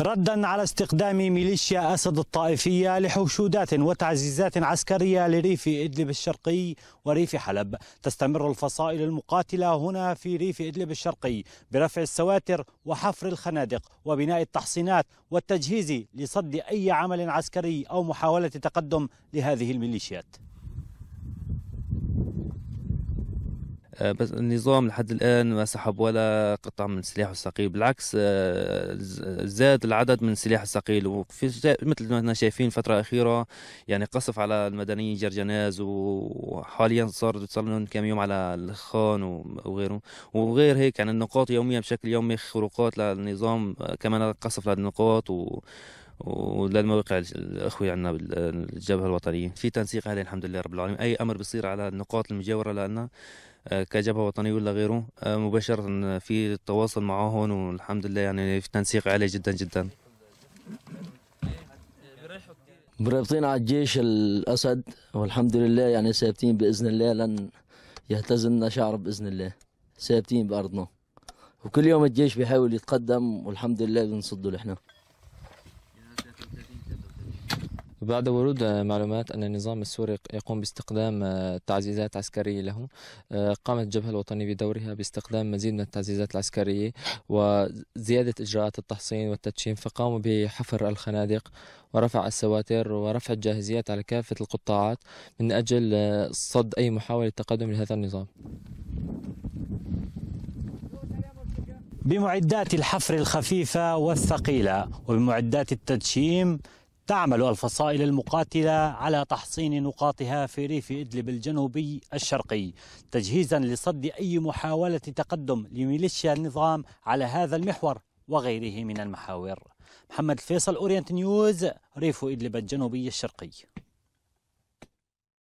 ردا على استخدام ميليشيا أسد الطائفية لحشودات وتعزيزات عسكرية لريف إدلب الشرقي وريف حلب تستمر الفصائل المقاتلة هنا في ريف إدلب الشرقي برفع السواتر وحفر الخنادق وبناء التحصينات والتجهيز لصد أي عمل عسكري أو محاولة تقدم لهذه الميليشيات آه، بس النظام لحد الآن ما سحب ولا قطعة من سلاحه الثقيل بالعكس آه، زاد العدد من سلاح الثقيل وفي مثل ما احنا شايفين الفترة الأخيرة يعني قصف على المدنيين جرجناز وحاليا صار لهم كم يوم على الخان وغيره وغير هيك يعني النقاط يوميا بشكل يومي خروقات للنظام آه، كمان قصف للنقاط و وللمواقع الاخوه عندنا بالجبهه الوطنيه في تنسيق هذا الحمد لله رب العالمين اي امر بيصير على النقاط المجاوره لنا آه، كجبهه وطنيه ولا غيره آه، مباشره في تواصل معهم والحمد لله يعني في تنسيق عالي جدا جدا مرابطين على الجيش الاسد والحمد لله يعني ثابتين باذن الله لن يهتزمنا شعر باذن الله ثابتين بارضنا وكل يوم الجيش بيحاول يتقدم والحمد لله بنصده لحنا بعد ورود آه، معلومات أن النظام السوري يقوم باستخدام آه، تعزيزات عسكرية له آه، قامت الجبهة الوطنية بدورها باستخدام مزيد من التعزيزات العسكرية وزيادة إجراءات التحصين والتدشين فقاموا بحفر الخنادق ورفع السواتر ورفع الجاهزيات على كافة القطاعات من أجل صد أي محاولة تقدم لهذا النظام بمعدات الحفر الخفيفة والثقيلة وبمعدات التدشيم تعمل الفصائل المقاتلة على تحصين نقاطها في ريف إدلب الجنوبي الشرقي تجهيزا لصد أي محاولة تقدم لميليشيا النظام على هذا المحور وغيره من المحاور محمد الفيصل أورينت نيوز ريف إدلب الجنوبي الشرقي